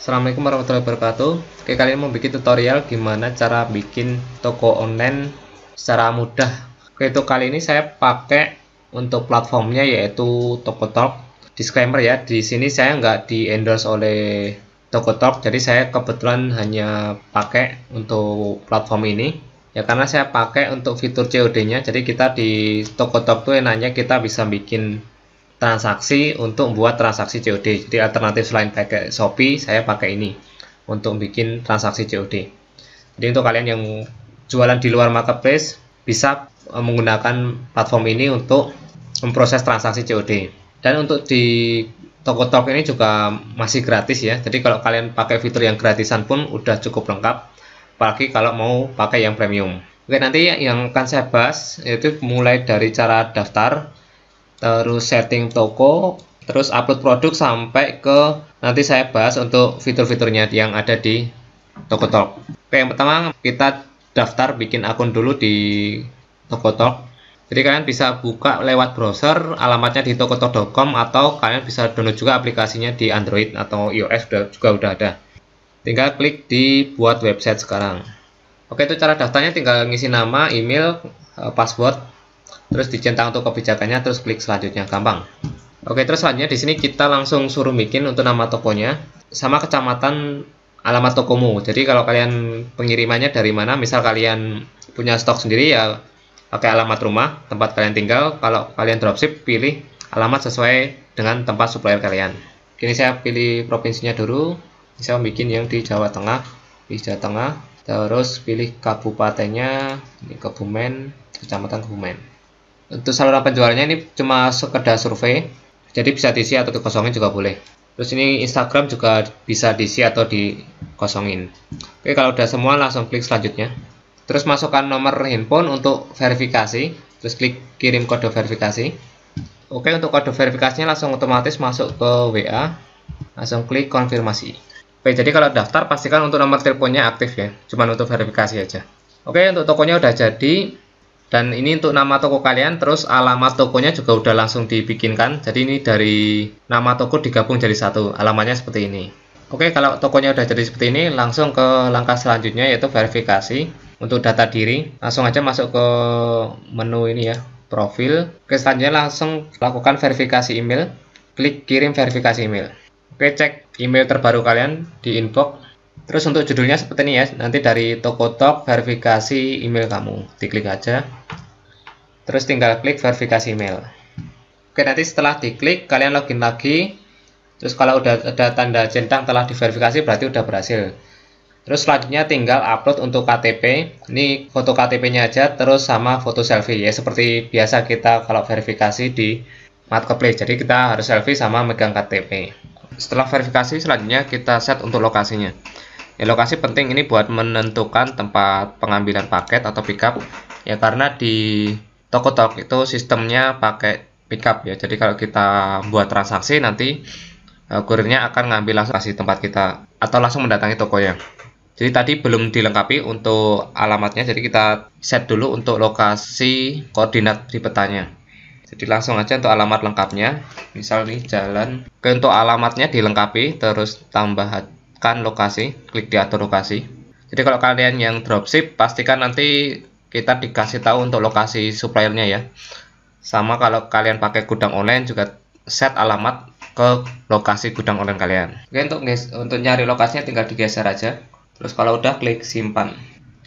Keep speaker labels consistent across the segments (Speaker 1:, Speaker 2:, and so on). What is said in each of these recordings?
Speaker 1: Assalamualaikum warahmatullahi wabarakatuh Oke ini mau bikin tutorial gimana cara bikin toko online secara mudah Oke itu kali ini saya pakai untuk platformnya yaitu Tokotalk Disclaimer ya di sini saya nggak di endorse oleh Tokotalk jadi saya kebetulan hanya pakai untuk platform ini ya karena saya pakai untuk fitur COD nya jadi kita di Tokotalk tuh enaknya kita bisa bikin transaksi untuk membuat transaksi COD. Jadi alternatif selain pakai Shopee, saya pakai ini untuk bikin transaksi COD. Jadi untuk kalian yang jualan di luar marketplace bisa e, menggunakan platform ini untuk memproses transaksi COD. Dan untuk di toko Tokotok ini juga masih gratis ya. Jadi kalau kalian pakai fitur yang gratisan pun udah cukup lengkap. Apalagi kalau mau pakai yang premium. Oke, nanti yang akan saya bahas yaitu mulai dari cara daftar, terus setting toko, terus upload produk sampai ke nanti saya bahas untuk fitur-fiturnya yang ada di Tokotalk. Oke, yang pertama kita daftar bikin akun dulu di Toko Tokotalk. Jadi kalian bisa buka lewat browser, alamatnya di tokotalk.com atau kalian bisa download juga aplikasinya di Android atau iOS udah, juga udah ada. Tinggal klik di buat website sekarang. Oke, itu cara daftarnya tinggal ngisi nama, email, eh, password, terus dicentang untuk kebijakannya terus klik selanjutnya gampang oke terus selanjutnya di sini kita langsung suruh bikin untuk nama tokonya sama kecamatan alamat tokomu jadi kalau kalian pengirimannya dari mana misal kalian punya stok sendiri ya pakai alamat rumah tempat kalian tinggal kalau kalian dropship pilih alamat sesuai dengan tempat supplier kalian ini saya pilih provinsinya dulu saya bikin yang di Jawa Tengah di Jawa Tengah terus pilih kabupatennya ini Kebumen kecamatan Kebumen untuk saluran penjualannya ini cuma sekedar survei, jadi bisa diisi atau dikosongin juga boleh. Terus ini Instagram juga bisa diisi atau dikosongin. Oke, kalau udah semua langsung klik selanjutnya. Terus masukkan nomor handphone untuk verifikasi, terus klik kirim kode verifikasi. Oke, untuk kode verifikasinya langsung otomatis masuk ke WA, langsung klik konfirmasi. Oke, jadi kalau daftar pastikan untuk nomor teleponnya aktif ya, cuman untuk verifikasi aja. Oke, untuk tokonya udah jadi dan ini untuk nama toko kalian terus alamat tokonya juga udah langsung dibikinkan jadi ini dari nama toko digabung jadi satu alamatnya seperti ini oke kalau tokonya udah jadi seperti ini langsung ke langkah selanjutnya yaitu verifikasi untuk data diri langsung aja masuk ke menu ini ya profil oke selanjutnya langsung lakukan verifikasi email klik kirim verifikasi email oke cek email terbaru kalian di inbox Terus untuk judulnya seperti ini ya, nanti dari Toko Tokotok verifikasi email kamu. Diklik aja. Terus tinggal klik verifikasi email. Oke, nanti setelah diklik kalian login lagi. Terus kalau udah ada tanda centang telah diverifikasi berarti udah berhasil. Terus selanjutnya tinggal upload untuk KTP. Ini foto KTP-nya aja terus sama foto selfie ya seperti biasa kita kalau verifikasi di marketplace. Jadi kita harus selfie sama megang KTP. Setelah verifikasi selanjutnya kita set untuk lokasinya ya, lokasi penting ini buat menentukan tempat pengambilan paket atau pickup ya karena di toko Tokotok itu sistemnya pakai pickup ya jadi kalau kita buat transaksi nanti uh, kurirnya akan ngambil langsung kasih tempat kita atau langsung mendatangi tokonya jadi tadi belum dilengkapi untuk alamatnya jadi kita set dulu untuk lokasi koordinat di petanya jadi langsung aja untuk alamat lengkapnya misal nih jalan ke untuk alamatnya dilengkapi terus tambah kan lokasi, klik di atur lokasi. Jadi kalau kalian yang dropship, pastikan nanti kita dikasih tahu untuk lokasi suppliernya ya. Sama kalau kalian pakai gudang online juga set alamat ke lokasi gudang online kalian. Oke untuk untuk nyari lokasinya tinggal digeser aja. Terus kalau udah klik simpan.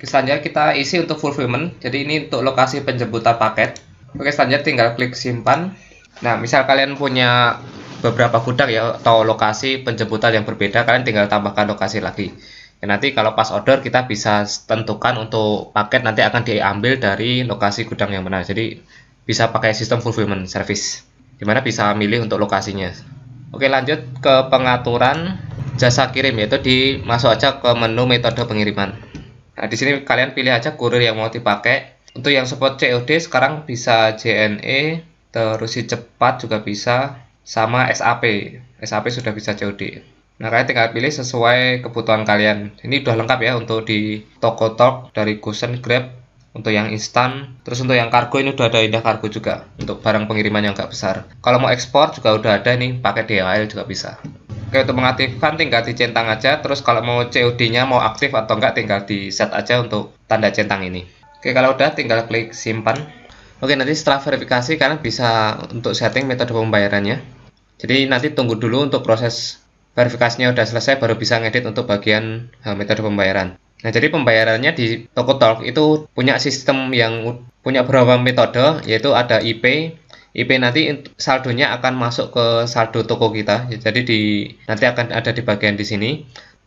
Speaker 1: Selanjutnya kita isi untuk fulfillment. Jadi ini untuk lokasi penjemputan paket. Oke selanjutnya tinggal klik simpan. Nah misal kalian punya beberapa gudang ya atau lokasi penjemputan yang berbeda kalian tinggal tambahkan lokasi lagi ya, nanti kalau pas order kita bisa tentukan untuk paket nanti akan diambil dari lokasi gudang yang benar jadi bisa pakai sistem fulfillment service dimana bisa milih untuk lokasinya oke lanjut ke pengaturan jasa kirim yaitu di masuk aja ke menu metode pengiriman nah di sini kalian pilih aja kurir yang mau dipakai untuk yang support COD sekarang bisa JNE terus si cepat juga bisa sama SAP. SAP sudah bisa COD. Nah kalian tinggal pilih sesuai kebutuhan kalian. Ini sudah lengkap ya untuk di toko-tok dari Gosen Grab untuk yang instan. Terus untuk yang kargo ini udah ada indah kargo juga untuk barang pengiriman yang agak besar. Kalau mau ekspor juga udah ada nih pakai DHL juga bisa. Oke untuk mengaktifkan tinggal dicentang aja terus kalau mau COD-nya mau aktif atau enggak tinggal di set aja untuk tanda centang ini. Oke kalau udah tinggal klik simpan. Oke nanti setelah verifikasi kalian bisa untuk setting metode pembayarannya. Jadi nanti tunggu dulu untuk proses verifikasinya udah selesai baru bisa ngedit untuk bagian uh, metode pembayaran. Nah, jadi pembayarannya di Toko Tokotalk itu punya sistem yang punya beberapa metode, yaitu ada IP. IP nanti saldonya akan masuk ke saldo toko kita. Jadi di nanti akan ada di bagian di sini.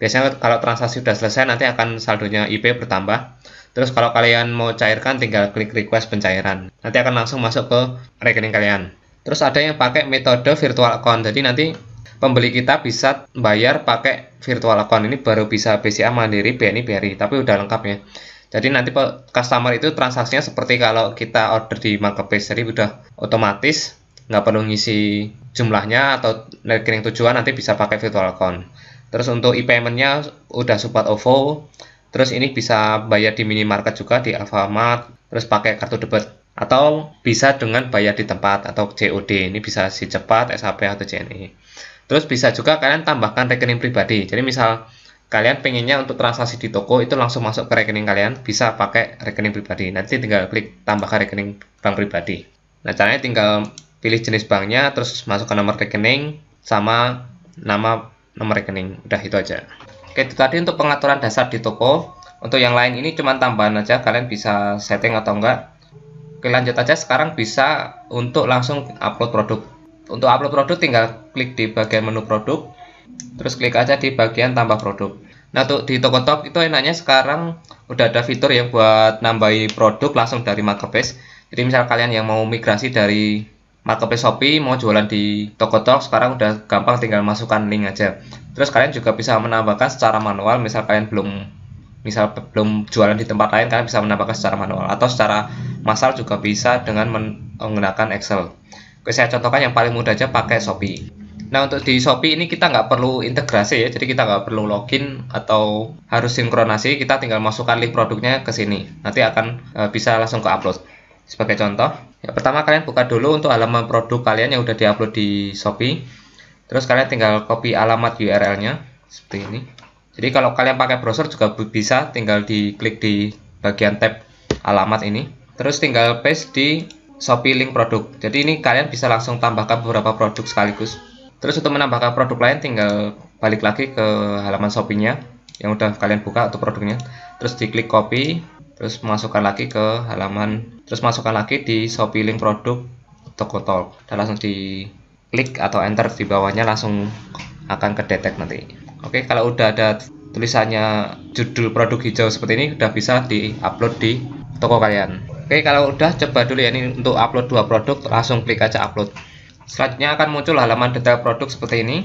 Speaker 1: Biasanya kalau transaksi sudah selesai nanti akan saldonya IP bertambah. Terus kalau kalian mau cairkan tinggal klik request pencairan. Nanti akan langsung masuk ke rekening kalian. Terus ada yang pakai metode virtual account. Jadi nanti pembeli kita bisa bayar pakai virtual account ini baru bisa BCA Mandiri, BNI, BRI, tapi udah lengkap ya. Jadi nanti customer itu transaksinya seperti kalau kita order di marketplace, jadi udah otomatis nggak perlu ngisi jumlahnya atau rekening tujuan nanti bisa pakai virtual account. Terus untuk e-paymentnya udah support OVO, terus ini bisa bayar di minimarket juga di Alfamart, terus pakai kartu debit atau bisa dengan bayar di tempat atau COD ini bisa si cepat SAP atau JNE terus bisa juga kalian tambahkan rekening pribadi jadi misal kalian pengennya untuk transaksi di toko itu langsung masuk ke rekening kalian bisa pakai rekening pribadi nanti tinggal klik tambahkan rekening bank pribadi nah caranya tinggal pilih jenis banknya terus masukkan nomor rekening sama nama nomor rekening udah itu aja oke itu tadi untuk pengaturan dasar di toko untuk yang lain ini cuma tambahan aja kalian bisa setting atau enggak Oke lanjut aja sekarang bisa untuk langsung upload produk. Untuk upload produk tinggal klik di bagian menu produk, terus klik aja di bagian tambah produk. Nah tuh di Tokotop itu enaknya sekarang udah ada fitur yang buat nambahi produk langsung dari marketplace. Jadi misal kalian yang mau migrasi dari marketplace Shopee mau jualan di Toko Toko sekarang udah gampang tinggal masukkan link aja. Terus kalian juga bisa menambahkan secara manual misal kalian belum misal belum jualan di tempat lain kalian bisa menambahkan secara manual atau secara massal juga bisa dengan menggunakan Excel Oke, saya contohkan yang paling mudah aja pakai Shopee nah untuk di Shopee ini kita nggak perlu integrasi ya jadi kita nggak perlu login atau harus sinkronasi kita tinggal masukkan link produknya ke sini nanti akan e, bisa langsung ke upload sebagai contoh ya, pertama kalian buka dulu untuk halaman produk kalian yang udah diupload di Shopee terus kalian tinggal copy alamat URL nya seperti ini jadi kalau kalian pakai browser juga bisa tinggal di klik di bagian tab alamat ini. Terus tinggal paste di Shopee link produk. Jadi ini kalian bisa langsung tambahkan beberapa produk sekaligus. Terus untuk menambahkan produk lain tinggal balik lagi ke halaman Shopee-nya yang udah kalian buka untuk produknya. Terus diklik copy, terus masukkan lagi ke halaman, terus masukkan lagi di Shopee link produk toko tol, Dan langsung di klik atau enter di bawahnya langsung akan kedetek nanti. Oke, kalau udah ada tulisannya judul produk hijau seperti ini udah bisa di-upload di toko kalian. Oke, kalau udah coba dulu ya ini untuk upload dua produk, langsung klik aja upload. Selanjutnya akan muncul halaman detail produk seperti ini.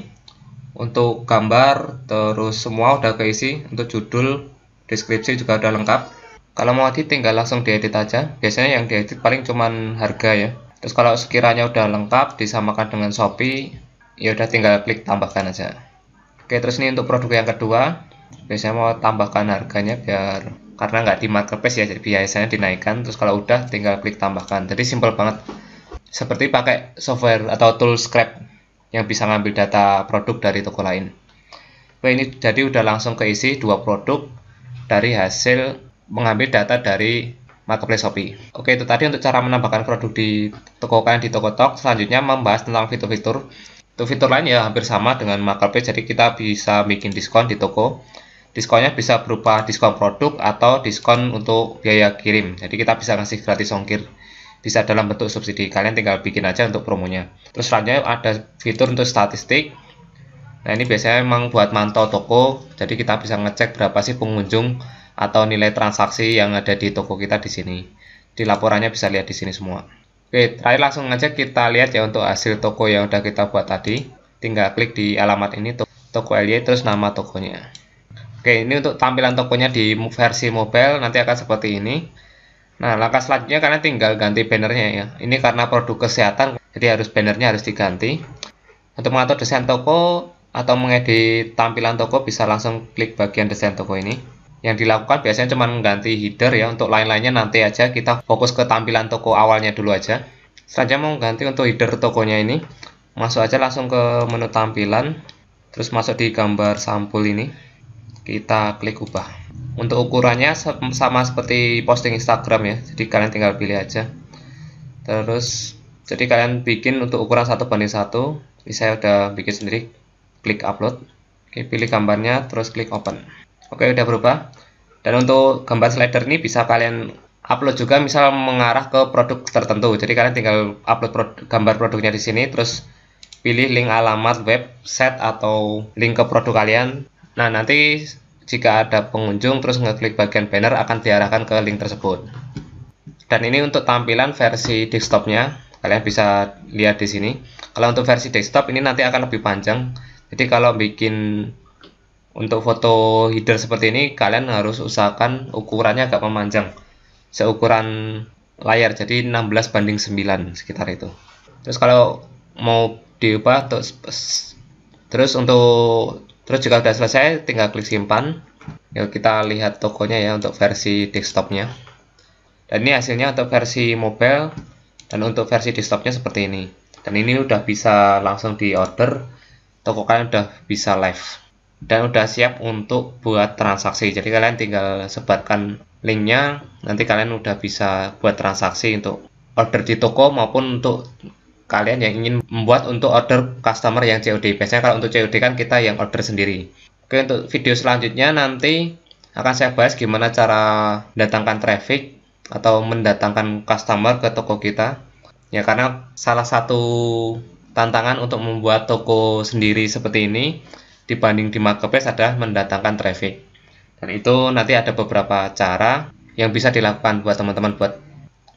Speaker 1: Untuk gambar, terus semua udah keisi, untuk judul, deskripsi juga udah lengkap. Kalau mau edit tinggal langsung diedit aja. Biasanya yang diedit paling cuman harga ya. Terus kalau sekiranya udah lengkap disamakan dengan Shopee, ya udah tinggal klik tambahkan aja. Oke, terus ini untuk produk yang kedua, biasanya mau tambahkan harganya biar karena nggak di marketplace ya, jadi biasanya dinaikkan. Terus kalau udah, tinggal klik tambahkan. Jadi simple banget. Seperti pakai software atau tool scrap yang bisa ngambil data produk dari toko lain. Oke, ini jadi udah langsung keisi dua produk dari hasil mengambil data dari marketplace Shopee. Oke, itu tadi untuk cara menambahkan produk di toko kalian di Toko Tokotok. Selanjutnya membahas tentang fitur-fitur untuk fitur lain ya hampir sama dengan marketplace, jadi kita bisa bikin diskon di toko. Diskonnya bisa berupa diskon produk atau diskon untuk biaya kirim. Jadi kita bisa ngasih gratis ongkir. Bisa dalam bentuk subsidi. Kalian tinggal bikin aja untuk promonya. Terus selanjutnya ada fitur untuk statistik. Nah ini biasanya memang buat mantau toko. Jadi kita bisa ngecek berapa sih pengunjung atau nilai transaksi yang ada di toko kita di sini. Di laporannya bisa lihat di sini semua. Oke, terakhir langsung aja kita lihat ya untuk hasil toko yang udah kita buat tadi. Tinggal klik di alamat ini toko LY terus nama tokonya. Oke, ini untuk tampilan tokonya di versi mobile nanti akan seperti ini. Nah, langkah selanjutnya karena tinggal ganti bannernya ya. Ini karena produk kesehatan, jadi harus bannernya harus diganti. Untuk mengatur desain toko atau mengedit tampilan toko bisa langsung klik bagian desain toko ini yang dilakukan biasanya cuma mengganti header ya untuk lain-lainnya nanti aja kita fokus ke tampilan toko awalnya dulu aja saja mau ganti untuk header tokonya ini masuk aja langsung ke menu tampilan terus masuk di gambar sampul ini kita klik ubah untuk ukurannya sama seperti posting Instagram ya jadi kalian tinggal pilih aja terus jadi kalian bikin untuk ukuran satu banding satu bisa udah bikin sendiri klik upload Oke, pilih gambarnya terus klik open oke udah berubah dan untuk gambar slider ini bisa kalian upload juga misal mengarah ke produk tertentu jadi kalian tinggal upload pro gambar produknya di sini terus pilih link alamat website atau link ke produk kalian nah nanti jika ada pengunjung terus ngeklik bagian banner akan diarahkan ke link tersebut dan ini untuk tampilan versi desktopnya kalian bisa lihat di sini kalau untuk versi desktop ini nanti akan lebih panjang jadi kalau bikin untuk foto header seperti ini kalian harus usahakan ukurannya agak memanjang. Seukuran layar jadi 16 banding 9 sekitar itu. Terus kalau mau diubah terus untuk terus juga sudah selesai tinggal klik simpan. Yuk kita lihat tokonya ya untuk versi desktopnya. Dan ini hasilnya untuk versi mobile dan untuk versi desktopnya seperti ini. Dan ini udah bisa langsung di order, toko kalian udah bisa live dan udah siap untuk buat transaksi. Jadi kalian tinggal sebarkan linknya, nanti kalian udah bisa buat transaksi untuk order di toko maupun untuk kalian yang ingin membuat untuk order customer yang COD. Biasanya kalau untuk COD kan kita yang order sendiri. Oke, untuk video selanjutnya nanti akan saya bahas gimana cara mendatangkan traffic atau mendatangkan customer ke toko kita. Ya karena salah satu tantangan untuk membuat toko sendiri seperti ini dibanding di marketplace adalah mendatangkan traffic. Dan itu nanti ada beberapa cara yang bisa dilakukan buat teman-teman buat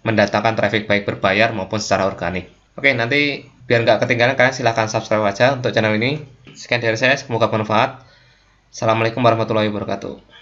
Speaker 1: mendatangkan traffic baik berbayar maupun secara organik. Oke, nanti biar nggak ketinggalan kalian silahkan subscribe aja untuk channel ini. Sekian dari saya, semoga bermanfaat. Assalamualaikum warahmatullahi wabarakatuh.